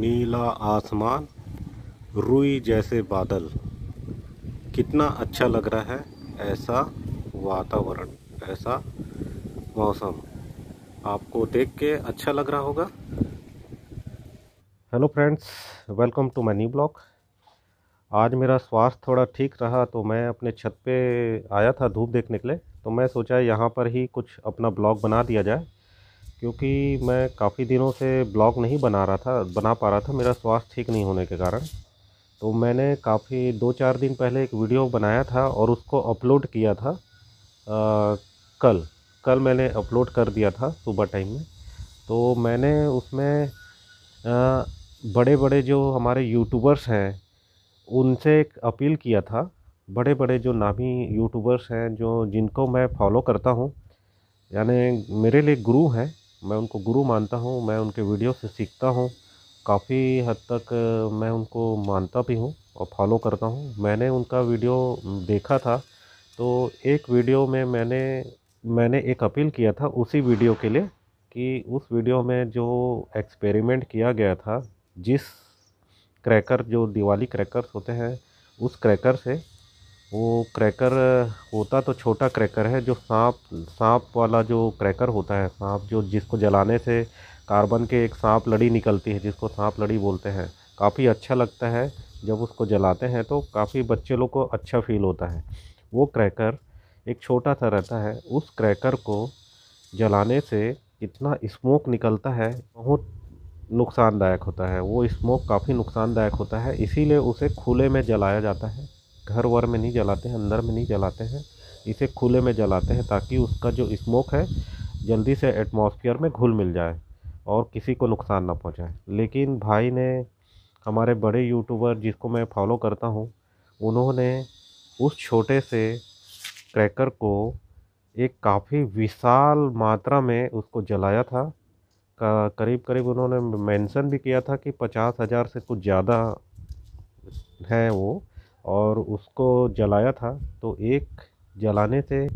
नीला आसमान रुई जैसे बादल कितना अच्छा लग रहा है ऐसा वातावरण ऐसा मौसम आपको देख के अच्छा लग रहा होगा hello friends welcome to my new blog आज मेरा स्वास्थ्य थोड़ा ठीक रहा तो मैं अपने छत पे आया था धूप देखने के लिए तो मैं सोचा यहाँ पर ही कुछ अपना ब्लॉग बना दिया जाए क्योंकि मैं काफ़ी दिनों से ब्लॉग नहीं बना रहा था बना पा रहा था मेरा स्वास्थ्य ठीक नहीं होने के कारण तो मैंने काफ़ी दो चार दिन पहले एक वीडियो बनाया था और उसको अपलोड किया था आ, कल कल मैंने अपलोड कर दिया था सुबह टाइम में तो मैंने उसमें आ, बड़े बड़े जो हमारे यूट्यूबर्स हैं उनसे एक अपील किया था बड़े बड़े जो नामी यूट्यूबर्स हैं जो जिनको मैं फॉलो करता हूँ यानी मेरे लिए गुरु हैं मैं उनको गुरु मानता हूँ मैं उनके वीडियो से सीखता हूँ काफ़ी हद तक मैं उनको मानता भी हूँ और फॉलो करता हूँ मैंने उनका वीडियो देखा था तो एक वीडियो में मैंने मैंने एक अपील किया था उसी वीडियो के लिए कि उस वीडियो में जो एक्सपेरिमेंट किया गया था जिस क्रैकर जो दिवाली क्रैकर्स होते हैं उस क्रैकर से वो क्रैकर होता तो छोटा क्रैकर है जो सांप सांप वाला जो क्रैकर होता है सांप जो जिसको जलाने से कार्बन के एक सांप लड़ी निकलती है जिसको सांप लड़ी बोलते हैं काफ़ी अच्छा लगता है जब उसको जलाते हैं तो काफ़ी बच्चे लोग को अच्छा फील होता है वो क्रैकर एक छोटा सा रहता है उस क्रैकर को जलाने से कितना स्मोक निकलता है बहुत नुकसानदायक होता है वो स्मोक काफ़ी नुकसानदायक होता है इसीलिए उसे खुले में जलाया जाता है घर वर में नहीं जलाते हैं अंदर में नहीं जलाते हैं इसे खुले में जलाते हैं ताकि उसका जो स्मोक है जल्दी से एटमॉस्फेयर में घुल मिल जाए और किसी को नुकसान ना पहुंचाए लेकिन भाई ने हमारे बड़े यूट्यूबर जिसको मैं फॉलो करता हूँ उन्होंने उस छोटे से क्रैकर को एक काफ़ी विशाल मात्रा में उसको जलाया था करीब करीब उन्होंने मेंशन भी किया था कि पचास हज़ार से कुछ ज़्यादा है वो और उसको जलाया था तो एक जलाने से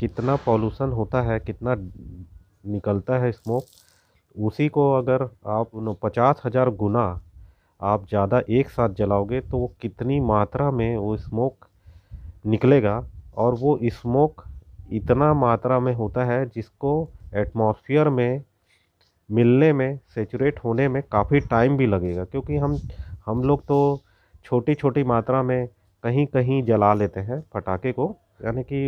कितना पॉल्यूशन होता है कितना निकलता है स्मोक उसी को अगर आप पचास हज़ार गुना आप ज़्यादा एक साथ जलाओगे तो वो कितनी मात्रा में वो स्मोक निकलेगा और वो स्मोक इतना मात्रा में होता है जिसको एटमॉस्फेयर में मिलने में सेचुरेट होने में काफ़ी टाइम भी लगेगा क्योंकि हम हम लोग तो छोटी छोटी मात्रा में कहीं कहीं जला लेते हैं पटाखे को यानी कि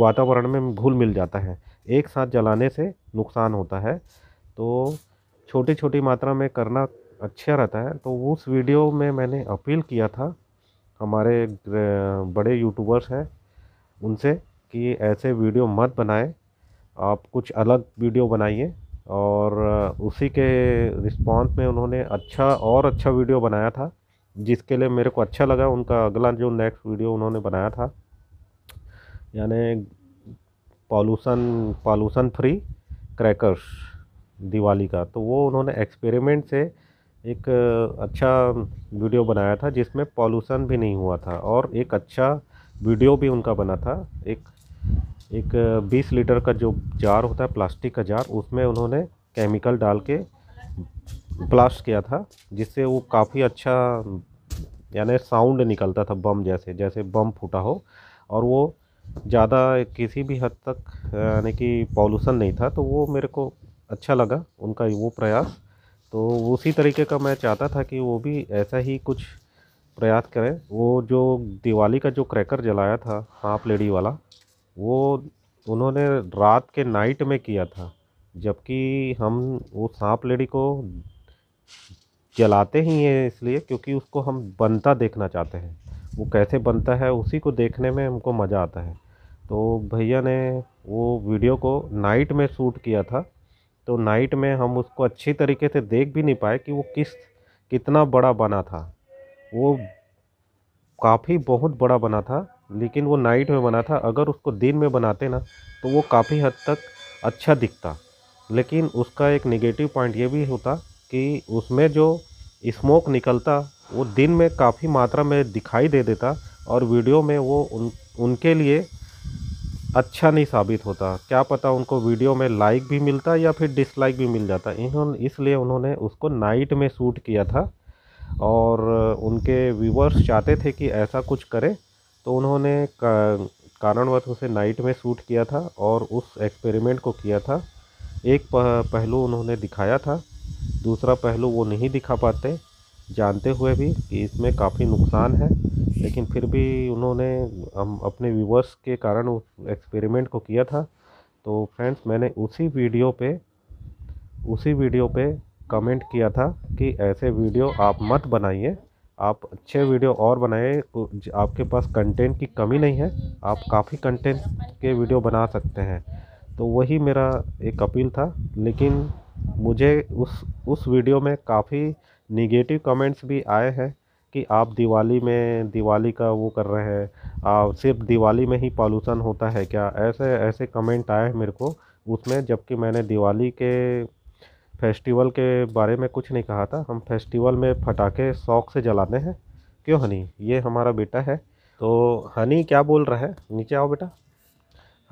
वातावरण में घुल मिल जाता है एक साथ जलाने से नुकसान होता है तो छोटी छोटी मात्रा में करना अच्छा रहता है तो उस वीडियो में मैंने अपील किया था हमारे बड़े यूट्यूबर्स हैं उनसे कि ऐसे वीडियो मत बनाएं आप कुछ अलग वीडियो बनाइए और उसी के रिस्पांस में उन्होंने अच्छा और अच्छा वीडियो बनाया था जिसके लिए मेरे को अच्छा लगा उनका अगला जो नेक्स्ट वीडियो उन्होंने बनाया था यानी pollution pollution free crackers Diwali का तो वो उन्होंने एक्सपेरिमेंट से एक अच्छा वीडियो बनाया था जिसमें पॉल्यूशन भी नहीं हुआ था और एक अच्छा वीडियो भी उनका बना था एक एक 20 लीटर का जो जार होता है प्लास्टिक का जार उसमें उन्होंने केमिकल डाल के ब्लास्ट किया था जिससे वो काफ़ी अच्छा यानी साउंड निकलता था बम जैसे जैसे बम फूटा हो और वो ज़्यादा किसी भी हद तक यानी कि पॉल्यूशन नहीं था तो वो मेरे को अच्छा लगा उनका वो प्रयास तो उसी तरीके का मैं चाहता था कि वो भी ऐसा ही कुछ प्रयास करें वो जो दिवाली का जो क्रैकर जलाया था हाँप लेडी वाला वो उन्होंने रात के नाइट में किया था जबकि हम वो सांप लेडी को जलाते ही हैं इसलिए क्योंकि उसको हम बनता देखना चाहते हैं वो कैसे बनता है उसी को देखने में हमको मज़ा आता है तो भैया ने वो वीडियो को नाइट में शूट किया था तो नाइट में हम उसको अच्छी तरीके से देख भी नहीं पाए कि वो किस कितना बड़ा बना था वो काफ़ी बहुत बड़ा बना था लेकिन वो नाइट में बना था अगर उसको दिन में बनाते ना तो वो काफ़ी हद तक अच्छा दिखता लेकिन उसका एक नेगेटिव पॉइंट ये भी होता कि उसमें जो स्मोक निकलता वो दिन में काफ़ी मात्रा में दिखाई दे देता और वीडियो में वो उन उनके लिए अच्छा नहीं साबित होता क्या पता उनको वीडियो में लाइक भी मिलता या फिर डिसलाइक भी मिल जाता इन्होंने इसलिए उन्होंने उसको नाइट में शूट किया था और उनके व्यूवर्स चाहते थे कि ऐसा कुछ करें तो उन्होंने का, कारणवश उसे नाइट में शूट किया था और उस एक्सपेरिमेंट को किया था एक पहलू उन्होंने दिखाया था दूसरा पहलू वो नहीं दिखा पाते जानते हुए भी कि इसमें काफ़ी नुकसान है लेकिन फिर भी उन्होंने हम अपने व्यूवर्स के कारण उस एक्सपेरिमेंट को किया था तो फ्रेंड्स मैंने उसी वीडियो पे उसी वीडियो पे कमेंट किया था कि ऐसे वीडियो आप मत बनाइए आप अच्छे वीडियो और बनाइए आपके पास कंटेंट की कमी नहीं है आप काफ़ी कंटेंट के वीडियो बना सकते हैं तो वही मेरा एक अपील था लेकिन मुझे उस उस वीडियो में काफ़ी निगेटिव कमेंट्स भी आए हैं कि आप दिवाली में दिवाली का वो कर रहे हैं आप सिर्फ दिवाली में ही पॉल्यूशन होता है क्या ऐसे ऐसे कमेंट आए हैं मेरे को उसमें जबकि मैंने दिवाली के फेस्टिवल के बारे में कुछ नहीं कहा था हम फेस्टिवल में फटाके शौक से जलाते हैं क्यों हनी ये हमारा बेटा है तो हनी क्या बोल रहा है नीचे आओ बेटा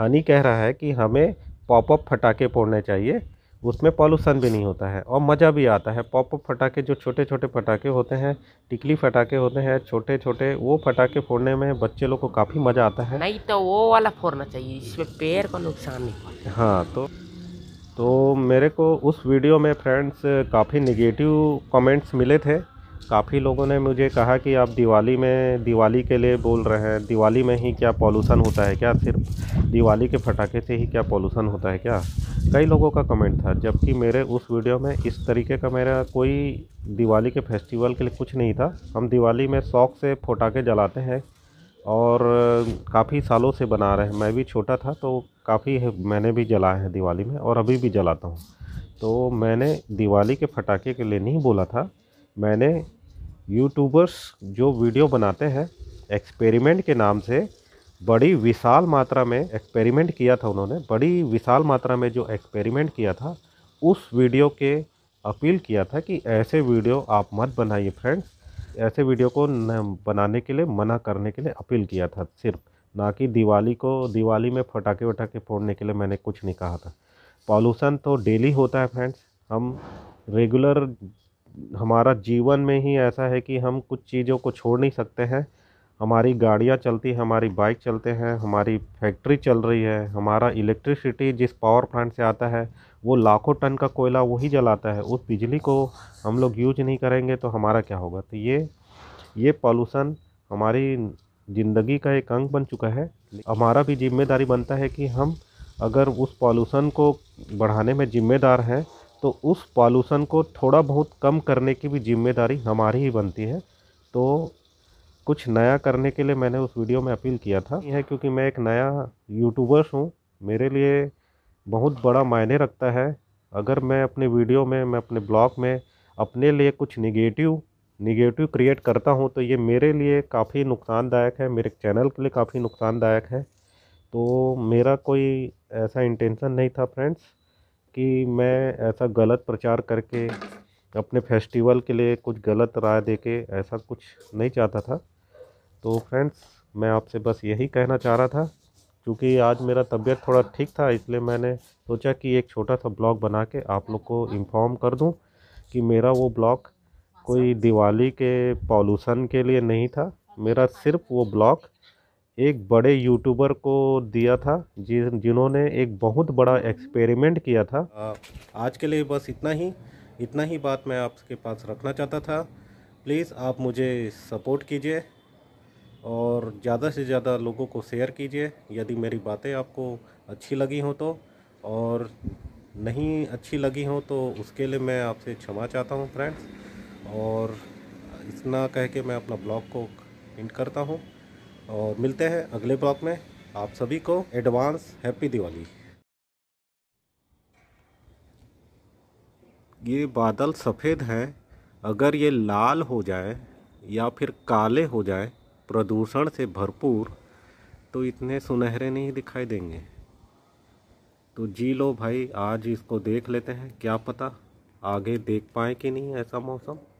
हनी कह रहा है कि हमें पॉपअप फटाके फोड़ने चाहिए उसमें पॉल्यूशन भी नहीं होता है और मज़ा भी आता है पॉपअप फटाके जो छोटे छोटे फटाके होते हैं टिकली फटाके होते हैं छोटे छोटे वो फटाके फोड़ने में बच्चे लोग को काफ़ी मज़ा आता है नहीं तो वो वाला फोड़ना चाहिए इसमें पैर को नुकसान नहीं हाँ तो तो मेरे को उस वीडियो में फ्रेंड्स काफ़ी निगेटिव कमेंट्स मिले थे काफ़ी लोगों ने मुझे कहा कि आप दिवाली में दिवाली के लिए बोल रहे हैं दिवाली में ही क्या पॉल्यूशन होता है क्या सिर्फ दिवाली के पटाखे से ही क्या पॉल्यूशन होता है क्या कई लोगों का कमेंट था जबकि मेरे उस वीडियो में इस तरीके का मेरा कोई दिवाली के फेस्टिवल के लिए कुछ नहीं था हम दिवाली में शौक़ से फटाखे जलाते हैं और काफ़ी सालों से बना रहे हैं मैं भी छोटा था तो काफ़ी मैंने भी जलाए हैं दिवाली में और अभी भी जलाता हूँ तो मैंने दिवाली के पटाखे के लिए नहीं बोला था मैंने यूट्यूबर्स जो वीडियो बनाते हैं एक्सपेरिमेंट के नाम से बड़ी विशाल मात्रा में एक्सपेरिमेंट किया था उन्होंने बड़ी विशाल मात्रा में जो एक्सपेरिमेंट किया था उस वीडियो के अपील किया था कि ऐसे वीडियो आप मत बनाइए फ्रेंड्स ऐसे वीडियो को बनाने के लिए मना करने के लिए अपील किया था सिर्फ ना कि दिवाली को दिवाली में फटाके वटाके फोड़ने के लिए मैंने कुछ नहीं कहा था पॉल्यूशन तो डेली होता है फ्रेंड्स हम रेगुलर हमारा जीवन में ही ऐसा है कि हम कुछ चीज़ों को छोड़ नहीं सकते हैं हमारी गाड़ियाँ चलती हैं हमारी बाइक चलते हैं हमारी फैक्ट्री चल रही है हमारा इलेक्ट्रिसिटी जिस पावर प्लांट से आता है वो लाखों टन का कोयला वही जलाता है उस बिजली को हम लोग यूज नहीं करेंगे तो हमारा क्या होगा तो ये ये पॉल्यूसन हमारी ज़िंदगी का एक अंग बन चुका है हमारा भी जिम्मेदारी बनता है कि हम अगर उस पॉल्यूसन को बढ़ाने में ज़िम्मेदार हैं तो उस पॉल्यूशन को थोड़ा बहुत कम करने की भी जिम्मेदारी हमारी ही बनती है तो कुछ नया करने के लिए मैंने उस वीडियो में अपील किया था यह क्योंकि मैं एक नया यूट्यूबर्स हूँ मेरे लिए बहुत बड़ा मायने रखता है अगर मैं अपने वीडियो में मैं अपने ब्लॉग में अपने लिए कुछ निगेटिव निगेटिव क्रिएट करता हूँ तो ये मेरे लिए काफ़ी नुकसानदायक है मेरे चैनल के लिए काफ़ी नुकसानदायक है तो मेरा कोई ऐसा इंटेंसन नहीं था फ्रेंड्स कि मैं ऐसा गलत प्रचार करके अपने फेस्टिवल के लिए कुछ गलत राय दे के ऐसा कुछ नहीं चाहता था तो फ्रेंड्स मैं आपसे बस यही कहना चाह रहा था क्योंकि आज मेरा तबीयत थोड़ा ठीक था इसलिए मैंने सोचा कि एक छोटा सा ब्लॉग बना के आप लोग को इन्फॉर्म कर दूँ कि मेरा वो ब्लॉग कोई दिवाली के पॉल्यूशन के लिए नहीं था मेरा सिर्फ वो ब्लॉग एक बड़े यूट्यूबर को दिया था जिन जिन्होंने एक बहुत बड़ा एक्सपेरिमेंट किया था आज के लिए बस इतना ही इतना ही बात मैं आपके पास रखना चाहता था प्लीज़ आप मुझे सपोर्ट कीजिए और ज़्यादा से ज़्यादा लोगों को शेयर कीजिए यदि मेरी बातें आपको अच्छी लगी हो तो और नहीं अच्छी लगी हो तो उसके लिए मैं आपसे क्षमा चाहता हूँ फ्रेंड्स और इतना कह के मैं अपना ब्लॉग को प्रिंट करता हूँ और मिलते हैं अगले ब्लॉग में आप सभी को एडवांस हैप्पी दिवाली ये बादल सफ़ेद हैं अगर ये लाल हो जाए या फिर काले हो जाए प्रदूषण से भरपूर तो इतने सुनहरे नहीं दिखाई देंगे तो जी लो भाई आज इसको देख लेते हैं क्या पता आगे देख पाए कि नहीं ऐसा मौसम